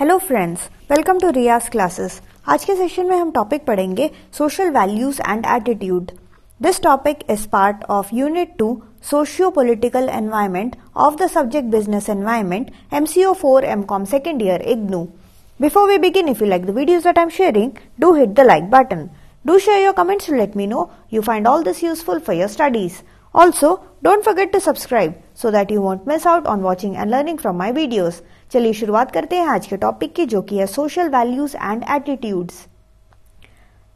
Hello friends welcome to Riyaz classes आज के session में हम टॉपिक पढ़ेंगे social values and attitude this topic is part of unit two socio political environment of the subject business environment M C O four M com second year IGNOU before we begin if you like the videos I am sharing do hit the like button do share your comments let me know you find all this useful for your studies Also, don't forget to subscribe so that you won't miss out on watching and learning from my videos. चलिए शुरुआत करते हैं आज के topic की जो कि है social values and attitudes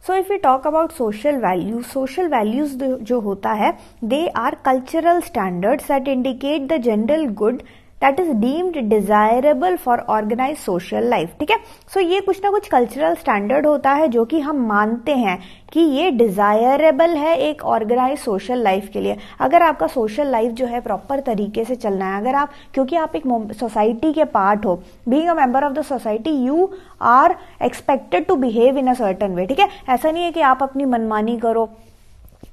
so if you talk about social value social values जो होता है they are cultural standards that indicate the general good that is deemed desirable for organize social life ठीक है सो ये कुछ ना कुछ कल्चरल स्टैंडर्ड होता है जो कि हम मानते हैं कि ये डिजायरेबल है एक ऑर्गेनाइज सोशल लाइफ के लिए अगर आपका सोशल लाइफ जो है प्रॉपर तरीके से चलना है अगर आप क्योंकि आप एक सोसाइटी के पार्ट हो being a member of the society you are expected to behave in a certain way ठीक है ऐसा नहीं है कि आप अपनी मनमानी करो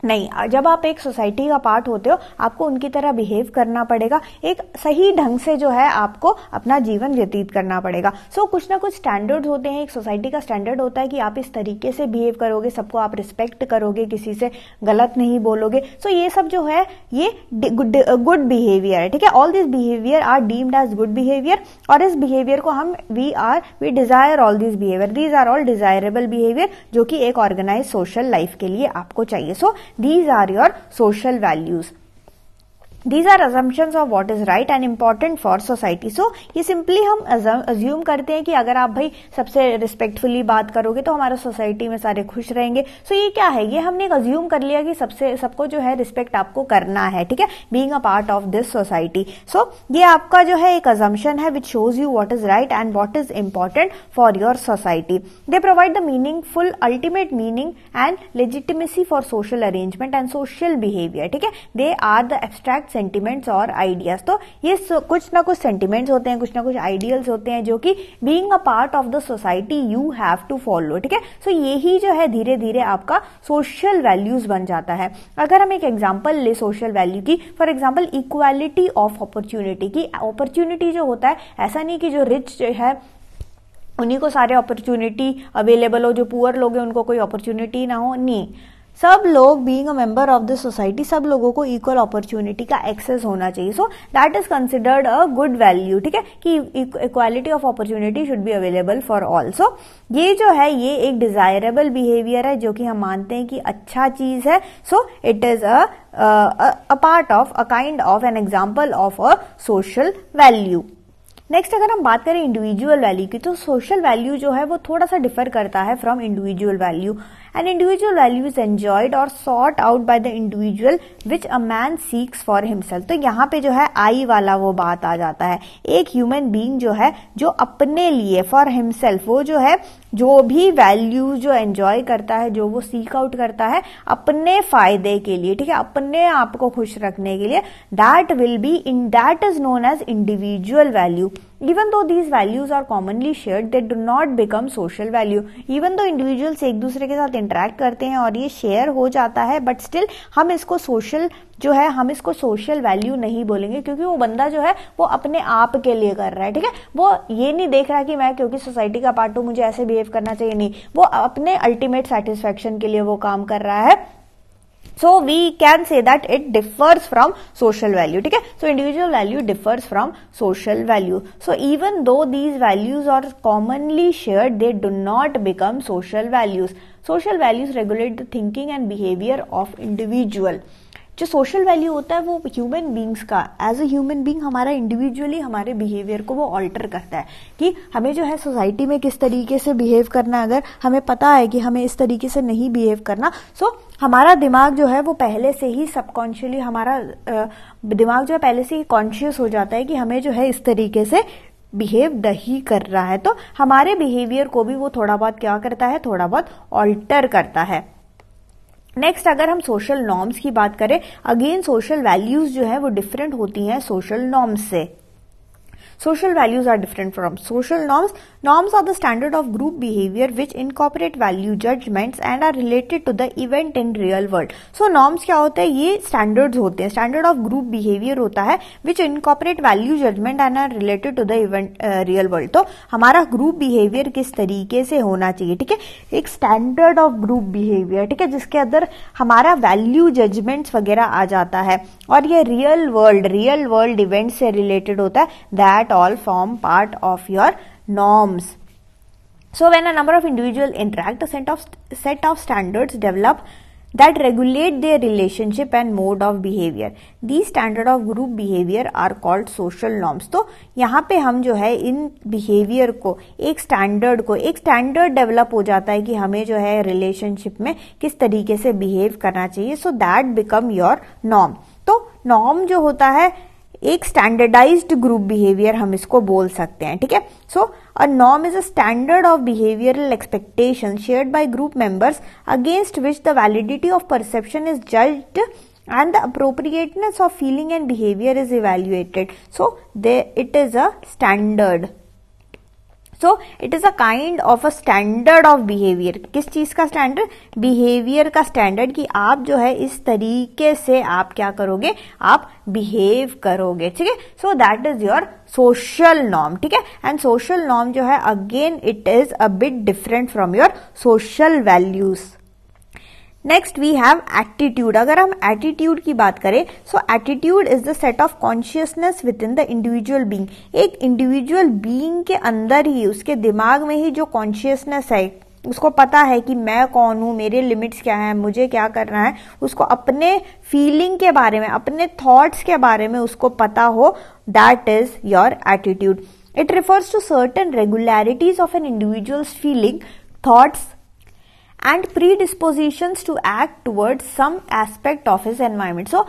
नहीं जब आप एक सोसाइटी का पार्ट होते हो आपको उनकी तरह बिहेव करना पड़ेगा एक सही ढंग से जो है आपको अपना जीवन व्यतीत करना पड़ेगा सो so, कुछ ना कुछ स्टैंडर्ड होते हैं एक सोसाइटी का स्टैंडर्ड होता है कि आप इस तरीके से बिहेव करोगे सबको आप रिस्पेक्ट करोगे किसी से गलत नहीं बोलोगे सो so, ये सब जो है ये गुड बिहेवियर है ठीक है all this behaviour are deemed as good behaviour और इस बिहेवियर को हम we are we desire all this behaviour these are all desirable behaviour जो कि एक ऑर्गेनाइज सोशल लाइफ के लिए आपको चाहिए so so, These are your social values. These are assumption of what is right and important for society so ये simply हम assume करते हैं कि अगर आप भाई सबसे रिस्पेक्टफुली बात करोगे तो हमारा सोसाइटी में सारे खुश रहेंगे सो so, ये क्या है ये हमने एक अज्यूम कर लिया कि सबसे सबको जो है रिस्पेक्ट आपको करना है ठीक है being a part of this society so ये आपका जो है एक अजम्पन है which shows you what is right and what is important for your society they provide the meaningful ultimate meaning and legitimacy for social arrangement and social behaviour ठीक है they are the abstract sentiments और ideas तो ये कुछ ना कुछ sentiments होते हैं कुछ ना कुछ आइडियल्स होते हैं जो कि being a part of the society you have to follow ठीक है सो यही जो है धीरे धीरे आपका सोशल वैल्यूज बन जाता है अगर हम एक एग्जाम्पल ले सोशल वैल्यू की for example equality of opportunity की अपॉर्चुनिटी जो होता है ऐसा नहीं कि जो रिच जो है उन्हीं को सारे अपॉर्चुनिटी अवेलेबल हो जो पुअर लोग हैं उनको कोई अपॉर्चुनिटी ना हो नहीं सब लोग being a member of the society सब लोगों को इक्वल अपॉर्चुनिटी का एक्सेस होना चाहिए so that is considered a good value ठीक है कि equality of opportunity should be available for all so ये जो है ये एक डिजायरेबल बिहेवियर है जो कि हम मानते हैं कि अच्छा चीज है so it is a part of a kind of an example of a social value next अगर हम बात करें इंडिविजुअल वैल्यू की तो सोशल वैल्यू जो है वो थोड़ा सा डिफर करता है from individual value and individual value is enjoyed or sought out by the individual which a man seeks for himself तो यहाँ पे जो है आई वाला वो बात आ जाता है एक ह्यूमन बींग जो है जो अपने लिए फॉर हिमसेल्फ वो जो है जो भी वैल्यू जो एंजॉय करता है जो वो सीक आउट करता है अपने फायदे के लिए ठीक है अपने आप को खुश रखने के लिए that will be in that is known as individual value even though these values are commonly shared they do not become social value even though individuals एक दूसरे के साथ इंटरेक्ट करते हैं और ये शेयर हो जाता है बट स्टिल हम इसको सोशल जो है हम इसको सोशल वैल्यू नहीं बोलेंगे क्योंकि वो बंदा जो है वो अपने आप के लिए कर रहा है ठीक है वो ये नहीं देख रहा कि मैं क्योंकि सोसाइटी का पार्ट हूँ मुझे ऐसे बिहेव करना चाहिए नहीं वो अपने अल्टीमेट सेटिस्फेक्शन के लिए वो काम कर रहा है so we can say that it differs from social value okay so individual value differs from social value so even though these values are commonly shared they do not become social values social values regulate the thinking and behavior of individual जो social value होता है वो human beings का as a human being हमारा individually हमारे behaviour को वो alter करता है कि हमें जो है सोसाइटी में किस तरीके से बिहेव करना है अगर हमें पता है कि हमें इस तरीके से नहीं बिहेव करना सो so, हमारा दिमाग जो है वो पहले से ही सबकॉन्शियली हमारा दिमाग जो है पहले से ही कॉन्शियस हो जाता है कि हमें जो है इस तरीके से बिहेव नहीं कर रहा है तो हमारे बिहेवियर को भी वो थोड़ा बहुत क्या करता है थोड़ा बहुत ऑल्टर करता है नेक्स्ट अगर हम सोशल नॉर्म्स की बात करें अगेन सोशल वैल्यूज जो है वो डिफरेंट होती हैं सोशल नॉर्म्स से Social values are different from social norms. Norms are the standard of group behavior which incorporate value judgments and are related to the event in real world. So norms kya hote हैं ye standards hote हैं standard of group behavior hota hai which incorporate value judgment and are related to the event uh, real world. to hamara group behavior kis tarike se hona chahiye theek hai ek standard of group behavior theek hai jiske andar hamara value judgments वगैरह aa jata hai aur ye real world real world events se related hota hai that all form part of your norms. So when a number of individual interact, a set of, set of standards develop that regulate their relationship and mode of behavior. These standard of group behavior are called social norms. तो yahan pe hum jo hai in behavior ko ek standard ko ek standard develop ho jata hai ki hame jo hai relationship mein kis tarike se behave karna chahiye So that become your norm. तो norm jo hota hai एक standardized group behaviour हम इसको बोल सकते हैं ठीक है so a norm is a standard of behavioural expectation shared by group members against which the validity of perception is judged and the appropriateness of feeling and behavior is evaluated so there it is a standard so it is a kind of a standard of behaviour किस चीज का standard behaviour का standard कि आप जो है इस तरीके से आप क्या करोगे आप बिहेव करोगे ठीक है so that is your social norm ठीक है एंड सोशल नॉर्म जो है again it is a bit different from your social values next we have attitude अगर हम एटीट्यूड की बात करें so attitude is the set of consciousness within the individual being एक इंडिविजुअल बींग के अंदर ही उसके दिमाग में ही जो कॉन्शियसनेस है उसको पता है कि मैं कौन हूं मेरे लिमिट्स क्या हैं मुझे क्या करना है उसको अपने फीलिंग के बारे में अपने थॉट्स के बारे में उसको पता हो that is your attitude it refers to certain regularities of an individual's feeling thoughts and predispositions to act towards some aspect of his environment so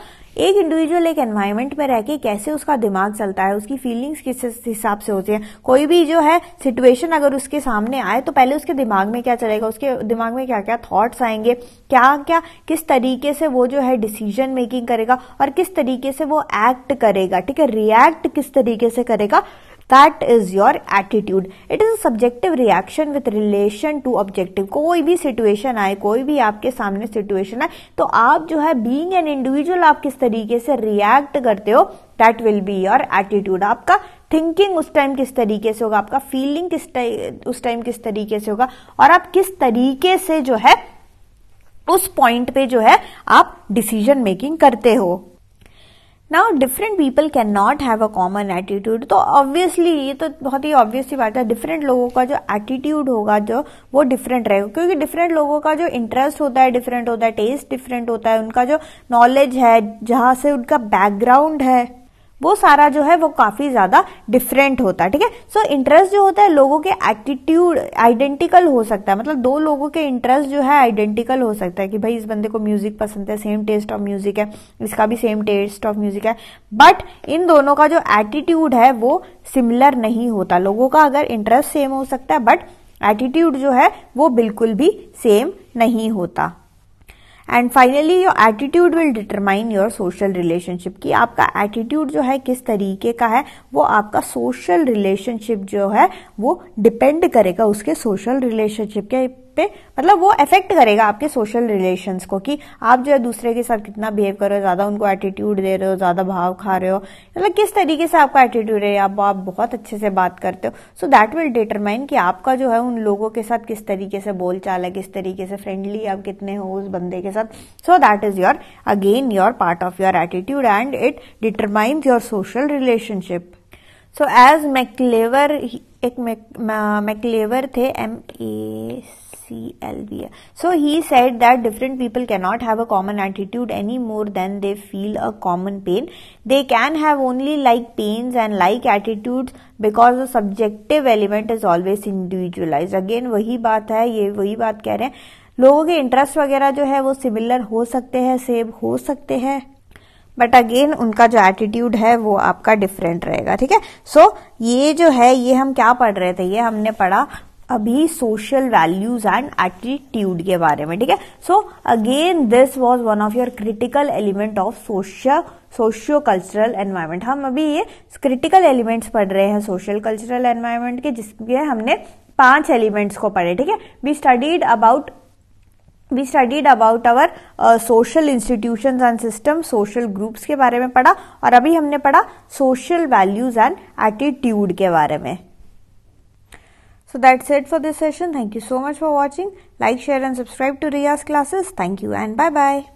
एक इंडिविजुअल एक एनवायरमेंट में रह के कैसे उसका दिमाग चलता है उसकी फीलिंग्स किस हिसाब से होती है कोई भी जो है सिचुएशन अगर उसके सामने आए तो पहले उसके दिमाग में क्या चलेगा उसके दिमाग में क्या क्या थॉट्स आएंगे क्या क्या किस तरीके से वो जो है डिसीजन मेकिंग करेगा और किस तरीके से वो एक्ट करेगा ठीक है रिएक्ट किस तरीके से करेगा that is your attitude it is a subjective reaction with relation to objective कोई भी सिचुएशन आए कोई भी आपके सामने सिचुएशन आए तो आप जो है बींग एन इंडिविजुअल आप किस तरीके से रिएक्ट करते हो that will be your attitude आपका थिंकिंग उस टाइम किस तरीके से होगा आपका फीलिंग किस उस टाइम किस तरीके से होगा और आप किस तरीके से जो है उस पॉइंट पे जो है आप डिसीजन मेकिंग करते हो now different people can not have a common attitude तो ऑब्वियसली ये तो बहुत ही ऑब्वियस सी बात है डिफरेंट लोगों का जो एटीट्यूड होगा जो वो डिफरेंट रहेगा क्योंकि डिफरेंट लोगों का जो इंटरेस्ट होता है डिफरेंट होता है टेस्ट डिफरेंट होता है उनका जो नॉलेज है जहाँ से उनका बैकग्राउंड है वो सारा जो है वो काफी ज्यादा डिफरेंट होता है ठीक है सो इंटरेस्ट जो होता है लोगों के एटीट्यूड आइडेंटिकल हो सकता है मतलब दो लोगों के इंटरेस्ट जो है आइडेंटिकल हो सकता है कि भाई इस बंदे को म्यूजिक पसंद है सेम टेस्ट ऑफ म्यूजिक है इसका भी सेम टेस्ट ऑफ म्यूजिक है बट इन दोनों का जो एटीट्यूड है वो सिमिलर नहीं होता लोगों का अगर इंटरेस्ट सेम हो सकता है बट एटीट्यूड जो है वो बिल्कुल भी सेम नहीं होता and finally your attitude will determine your social relationship कि आपका एटीट्यूड जो है किस तरीके का है वो आपका सोशल रिलेशनशिप जो है वो डिपेंड करेगा उसके सोशल रिलेशनशिप के पे मतलब वो अफेक्ट करेगा आपके सोशल रिलेशंस को कि आप जो है दूसरे के साथ कितना बिहेव कर रहे हो ज़्यादा उनको एटीट्यूड दे रहे हो ज़्यादा भाव खा रहे हो मतलब किस तरीके से आपका एटीट्यूड है आप, आप बहुत अच्छे से बात करते हो सो दैट विल डिटरमाइन कि आपका जो है उन लोगों के साथ किस तरीके से बोल चाल है किस तरीके से फ्रेंडली आप कितने हो उस बंदे के साथ so that is your again your part of your attitude and it determines your social relationship so as MacIver एक मैकलेवर थे M A CLVA. So he said that different people cannot have a common attitude any more than they feel a common pain. They can have only like pains and like attitudes because the subjective element is always individualize again वही बात है ये वही बात कह रहे हैं लोगों के इंटरेस्ट वगैरह जो है वो सिमिलर हो सकते हैं सेम हो सकते हैं बट अगेन उनका जो एटीट्यूड है वो आपका डिफरेंट रहेगा ठीक है सो so, ये जो है ये हम क्या पढ़ रहे थे ये हमने पढ़ा अभी सोशल वैल्यूज एंड एटीट्यूड के बारे में ठीक है so again this was one of your critical element of social socio cultural environment हम अभी ये क्रिटिकल एलिमेंट्स पढ़ रहे हैं सोशल कल्चरल एनवायरमेंट के जिसके हमने पांच एलिमेंट्स को पढ़े ठीक है we studied about we studied about our social institution and system social groups के बारे में पढ़ा और अभी हमने पढ़ा सोशल वैल्यूज एंड एटीट्यूड के बारे में So that's it for this session. Thank you so much for watching. Like, share and subscribe to Riya's classes. Thank you and bye bye.